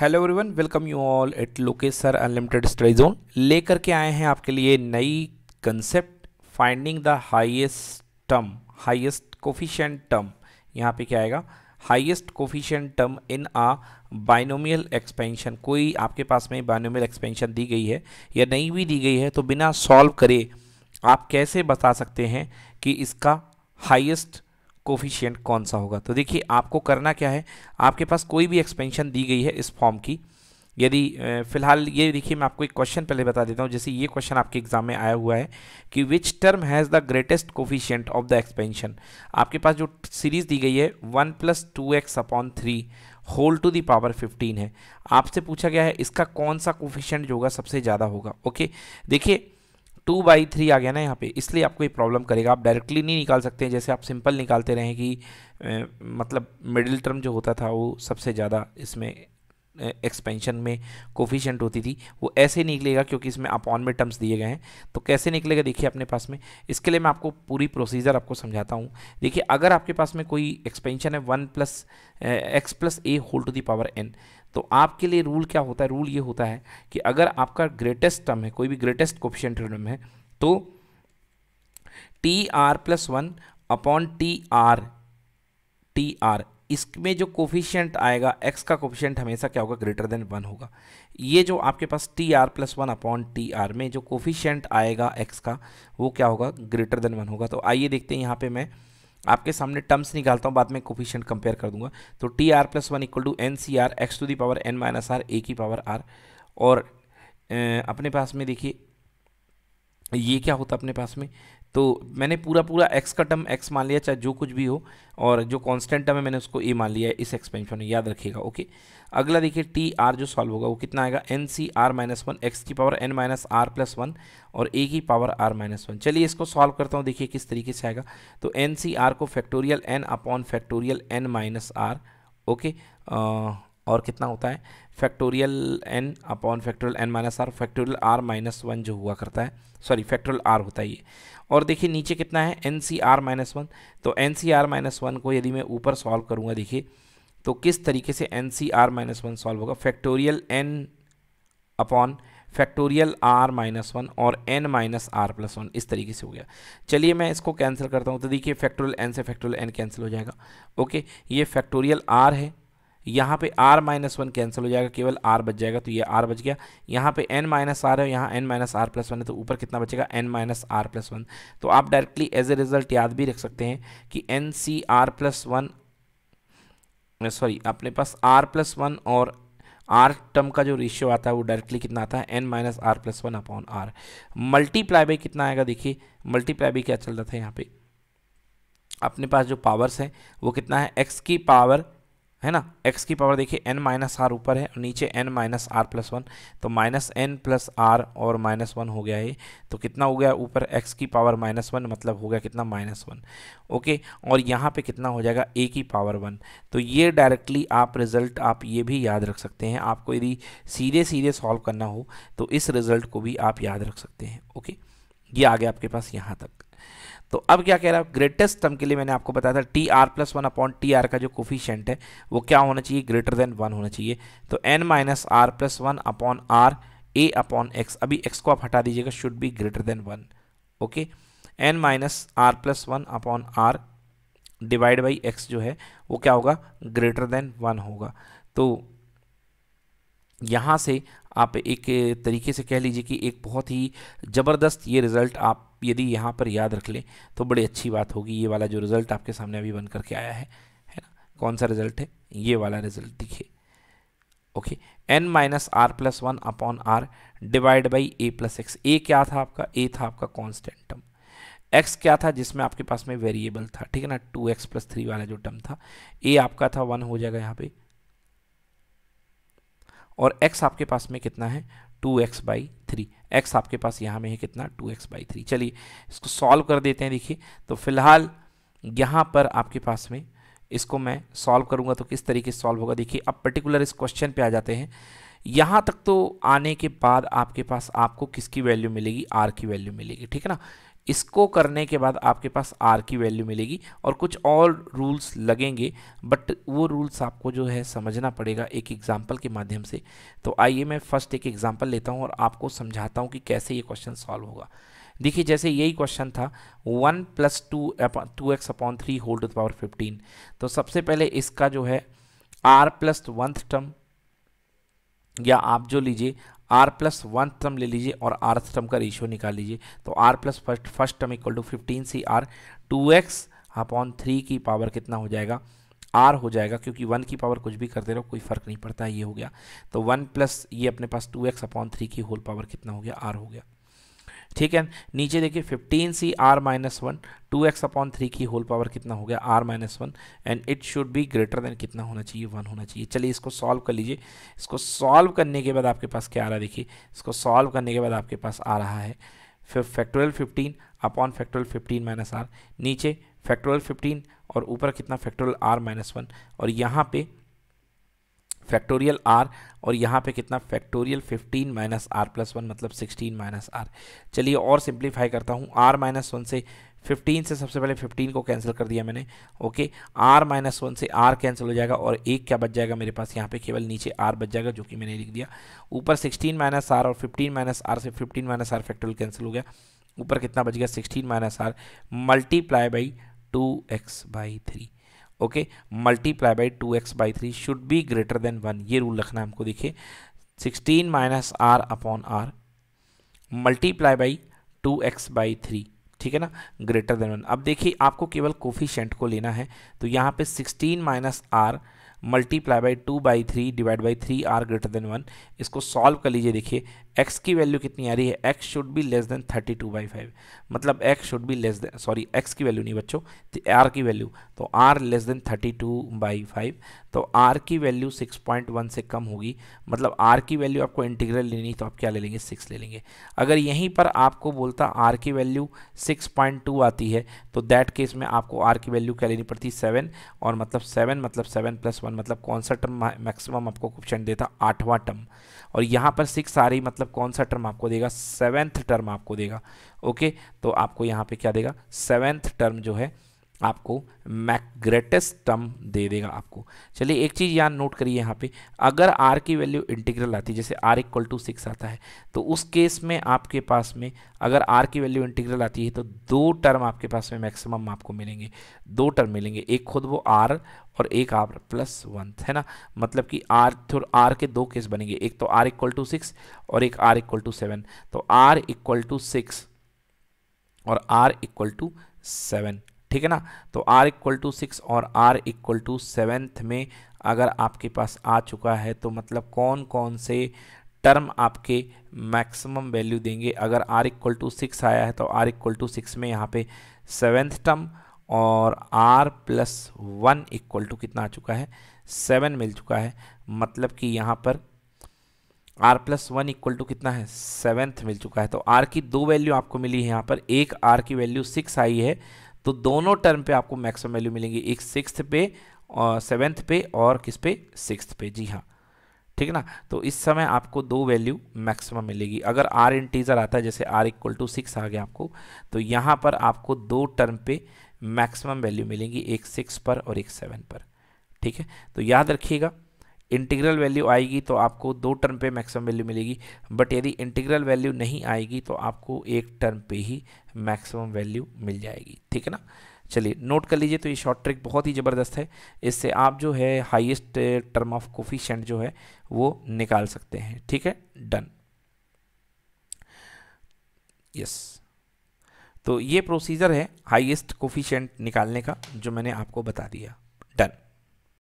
hello everyone welcome you all at Lokesh sir unlimited study zone लेकर के आए हैं आपके लिए नई concept finding the highest term highest coefficient term यहाँ पे क्या आएगा highest coefficient term in a binomial expansion कोई आपके पास में बाइनोमियल एक्सपेंशन दी गई है या नहीं भी दी गई है तो बिना सॉल्व करे आप कैसे बता सकते हैं कि इसका हाइएस्ट कोफिशियंट कौन सा होगा तो देखिए आपको करना क्या है आपके पास कोई भी एक्सपेंशन दी गई है इस फॉर्म की यदि फिलहाल ये देखिए मैं आपको एक क्वेश्चन पहले बता देता हूँ जैसे ये क्वेश्चन आपके एग्जाम में आया हुआ है कि which term has the greatest coefficient of the expansion आपके पास जो सीरीज़ दी गई है one plus two X upon three whole to the power fifteen है आपसे पूछा गया है इसका कौन सा कोफिशियंट जो होगा सबसे ज़्यादा होगा ओके देखिए टू बाई थ्री आ गया ना यहाँ पे इसलिए आपको ये प्रॉब्लम करेगा आप डायरेक्टली नहीं निकाल सकते जैसे आप सिंपल निकालते रहें कि मतलब मिडिल टर्म जो होता था वो सबसे ज़्यादा इसमें एक्सपेंशन में कोफिशेंट होती थी वो ऐसे निकलेगा क्योंकि इसमें अपॉन में टर्म्स दिए गए हैं तो कैसे निकलेगा देखिए अपने पास में इसके लिए मैं आपको पूरी प्रोसीजर आपको समझाता हूँ देखिए अगर आपके पास में कोई एक्सपेंशन है one plus X plus A whole to power N तो आपके लिए रूल क्या होता है रूल ये होता है कि अगर आपका ग्रेटेस्ट टर्म है कोई भी ग्रेटेस्ट कोफिशेंट टर्म है तो T R plus one upon T R T R इसमें जो कोफिशियंट आएगा एक्स का कोफिशियंट हमेशा क्या होगा ग्रेटर देन वन होगा ये जो आपके पास T R plus one upon T R में जो कोफिशियंट आएगा एक्स का वो क्या होगा ग्रेटर देन वन होगा तो आइए देखते हैं यहाँ पे मैं आपके सामने टर्म्स निकालता हूँ बाद में कोफिशियंट कंपेयर कर दूंगा तो T R plus one equal to N C R X to the power N minus R A की पावर आर और अपने पास में देखिए ये क्या होता अपने पास में तो मैंने पूरा पूरा एक्स का टर्म एक्स मान लिया चाहे जो कुछ भी हो और जो कांस्टेंट टर्म है मैंने उसको ए मान लिया है इस एक्सपेंशन में याद रखिएगा ओके अगला देखिए टी आर जो सॉल्व होगा वो कितना आएगा N C R minus one X की power N minus R plus one और ए की पावर आर माइनस वन चलिए इसको सॉल्व करता हूँ देखिए किस तरीके से आएगा तो एन सी आर को factorial N upon factorial N minus R okay और कितना होता है factorial N upon factorial N minus R factorial R minus one जो हुआ करता है सॉरी फैक्टोरियल आर होता है ये और देखिए नीचे कितना है N C R minus one तो N C R minus one को यदि मैं ऊपर सॉल्व करूँगा देखिए तो किस तरीके से N C R minus one solve होगा factorial N upon factorial R minus one और N minus R plus one इस तरीके से हो गया चलिए मैं इसको कैंसिल करता हूँ तो देखिए फैक्टोरियल एन से फैक्टोरियल एन कैंसिल हो जाएगा ओके ये फैक्टोरियल आर है यहाँ पे आर माइनस वन कैंसिल हो जाएगा केवल आर बच जाएगा तो ये आर बच गया यहाँ पे एन माइनस आर है यहाँ N minus R plus one है तो ऊपर कितना बचेगा N minus R plus one तो आप डायरेक्टली एज ए रिजल्ट याद भी रख सकते हैं कि N C R plus one sorry अपने पास आर प्लस वन और आर टर्म का जो रेशियो आता है वो डायरेक्टली कितना आता है N minus R plus one upon R multiply by कितना आएगा देखिए मल्टीप्लाई बाई क्या चल रहा था यहाँ पे अपने पास जो पावर्स हैं वो कितना है एक्स की पावर है ना x की पावर देखिए n माइनस आर ऊपर है और नीचे n minus R plus one तो माइनस एन प्लस आर और माइनस वन हो गया ये तो कितना हो गया ऊपर x की पावर माइनस वन मतलब हो गया कितना माइनस वन ओके और यहाँ पे कितना हो जाएगा a की पावर वन तो ये डायरेक्टली आप रिजल्ट आप ये भी याद रख सकते हैं आपको यदि सीधे सीधे सॉल्व करना हो तो इस रिज़ल्ट को भी आप याद रख सकते हैं ओके ये आ गया आपके पास यहाँ तक तो अब क्या कह रहा है ग्रेटेस्ट टर्म के लिए मैंने आपको बताया था T R plus one upon T R का जो कोफिशेंट है वो क्या होना चाहिए ग्रेटर देन वन होना चाहिए तो N minus R plus one upon R A upon X अभी एक्स को आप हटा दीजिएगा should be greater than one okay N minus R plus one upon R divide by X जो है वो क्या होगा ग्रेटर देन वन होगा तो यहाँ से आप एक तरीके से कह लीजिए कि एक बहुत ही ज़बरदस्त ये रिज़ल्ट आप यदि यहाँ पर याद रख लें तो बड़ी अच्छी बात होगी ये वाला जो रिज़ल्ट आपके सामने अभी बन करके आया है है ना कौन सा रिज़ल्ट है ये वाला रिज़ल्ट दिखे okay N minus R plus one upon R divide by A plus X A क्या था आपका ए था आपका कॉन्स्टेंट टर्म एक्स क्या था जिसमें आपके पास में वेरिएबल था ठीक है ना टू एक्स प्लस थ्री वाला जो टर्म था ए आपका था वन हो जाएगा यहाँ पे और x आपके पास में कितना है two X by three X आपके पास यहाँ में है कितना टू एक्स बाई थ्री चलिए इसको सॉल्व कर देते हैं देखिए तो फिलहाल यहाँ पर आपके पास में इसको मैं सॉल्व करूँगा तो किस तरीके से सॉल्व होगा देखिए अब पर्टिकुलर इस क्वेश्चन पे आ जाते हैं यहाँ तक तो आने के बाद आपके पास आपको किसकी वैल्यू मिलेगी आर की वैल्यू मिलेगी ठीक है ना इसको करने के बाद आपके पास आर की वैल्यू मिलेगी और कुछ और रूल्स लगेंगे बट वो रूल्स आपको जो है समझना पड़ेगा एक एग्जाम्पल के माध्यम से तो आइए मैं फर्स्ट एक एग्जाम्पल लेता हूँ और आपको समझाता हूँ कि कैसे ये क्वेश्चन सॉल्व होगा देखिए जैसे यही क्वेश्चन था one plus two two X upon three whole power fifteen तो सबसे पहले इसका जो है आर प्लस वंथ टर्म या आप जो लीजिए आर प्लस वन टर्म ले लीजिए और आर टर्म का रेशियो निकाल लीजिए तो R plus first first term equal to fifteen C R two X upon three की पावर कितना हो जाएगा आर हो जाएगा क्योंकि वन की पावर कुछ भी करते रहो कोई फर्क नहीं पड़ता ये हो गया तो वन प्लस ये अपने पास टू एक्स अपॉन थ्री की होल पावर कितना हो गया आर हो गया ठीक है नीचे देखिए fifteen C R minus one two X upon three की होल पावर कितना हो गया R minus one and it should be greater than कितना होना चाहिए वन होना चाहिए चलिए इसको सॉल्व कर लीजिए इसको सॉल्व करने के बाद आपके पास क्या आ रहा है देखिए इसको सॉल्व करने के बाद आपके पास आ रहा है factorial fifteen upon factorial fifteen minus R नीचे फैक्टोरियल फिफ्टीन और ऊपर कितना फैक्टोरियल आर माइनस वन और यहाँ पे फैक्टोरियल आर और यहाँ पे कितना factorial 15 minus R plus one मतलब 16 माइनस आर चलिए और सिंप्लीफाई करता हूँ आर माइनस वन से 15 से सबसे पहले 15 को कैंसिल कर दिया मैंने ओके आर माइनस वन से आर कैंसिल हो जाएगा और एक क्या बच जाएगा मेरे पास यहाँ पे केवल नीचे आर बच जाएगा जो कि मैंने लिख दिया ऊपर सिक्सटीन माइनस आर और फिफ्टीन माइनस आर से fifteen minus R factorial cancel हो गया ऊपर कितना बच गया sixteen minus R multiply by two X by three okay multiply by two X by three should be greater than one ये rule रखना हमको देखिए sixteen minus R upon R multiply by two X by three ठीक है ना greater than one अब देखिए आपको केवल कोफिशेंट को लेना है तो यहाँ पे sixteen minus R multiply by two by three divide by three R greater than one इसको सॉल्व कर लीजिए देखिए एक्स की वैल्यू कितनी आ रही है X should be less than thirty two by five मतलब X should be less than sorry X की वैल्यू नहीं बच्चों तो आर तो की वैल्यू तो R less than thirty two by five तो आर की वैल्यू सिक्स पॉइंट वन से कम होगी मतलब आर की वैल्यू आपको इंटीग्रल लेनी तो आप क्या ले लेंगे सिक्स ले लेंगे अगर यहीं पर आपको बोलता आर की वैल्यू सिक्स पॉइंट टू आती है तो दैट केस में आपको आर की वैल्यू क्या लेनी पड़ती सेवन और मतलब सेवन मतलब सेवन प्लस वन वन मतलब कौन सा टर्म मैक्सिमम आपको क्वेश्चन देता आठवां टर्म और यहाँ पर सिक्स आ रही मतलब कौन सा टर्म आपको देगा सेवेंथ टर्म आपको देगा ओके तो आपको यहाँ पे क्या देगा सेवेंथ टर्म जो है आपको मैग्रेटेस टर्म दे देगा आपको चलिए एक चीज़ यहाँ नोट करिए यहाँ पे अगर आर की वैल्यू इंटीग्रल आती है जैसे आर इक्वल टू सिक्स आता है तो उस केस में आपके पास में अगर आर की वैल्यू इंटीग्रल आती है तो दो टर्म आपके पास में मैक्सिमम आपको मिलेंगे दो टर्म मिलेंगे एक खुद वो आर और एक आर प्लस वन है ना मतलब कि आर तो आर के दो केस बनेंगे एक तो आर इक्वल टू सिक्स और एक आर इक्वल टू सेवन तो आर इक्वल टू सिक्स और आर इक्वल टू सेवन ठीक है ना तो आर इक्वल टू सिक्स और आर इक्वल टू सेवेंथ में अगर आपके पास आ चुका है तो मतलब कौन कौन से टर्म आपके मैक्सिमम वैल्यू देंगे अगर आर इक्वल टू सिक्स आया है तो आर इक्वल टू सिक्स में यहाँ पे सेवेंथ टर्म और R plus one equal to कितना आ चुका है सेवन मिल चुका है मतलब कि यहाँ पर R plus one equal to कितना है सेवेंथ मिल चुका है तो आर की दो वैल्यू आपको मिली है यहाँ पर एक आर की वैल्यू सिक्स आई है तो दोनों टर्म पे आपको मैक्सिमम वैल्यू मिलेंगी एक सिक्स पे सेवेंथ पे और किस पे सिक्स पे जी हाँ ठीक है ना तो इस समय आपको दो वैल्यू मैक्सिमम मिलेगी अगर आर इंटीजर आता है जैसे आर इक्वल टू सिक्स आ गया आपको तो यहाँ पर आपको दो टर्म पे मैक्सिमम वैल्यू मिलेंगी एक सिक्स पर और एक सेवन पर ठीक है तो याद रखिएगा इंटीग्रल वैल्यू आएगी तो आपको दो टर्म पे मैक्सिमम वैल्यू मिलेगी बट यदि इंटीग्रल वैल्यू नहीं आएगी तो आपको एक टर्म पे ही मैक्सिमम वैल्यू मिल जाएगी ठीक है ना चलिए नोट कर लीजिए तो ये शॉर्ट ट्रिक बहुत ही ज़बरदस्त है इससे आप जो है हाइएस्ट टर्म ऑफ कोफिशेंट जो है वो निकाल सकते हैं ठीक है डन यस तो ये प्रोसीजर है हाईएस्ट कोफिशेंट निकालने का जो मैंने आपको बता दिया डन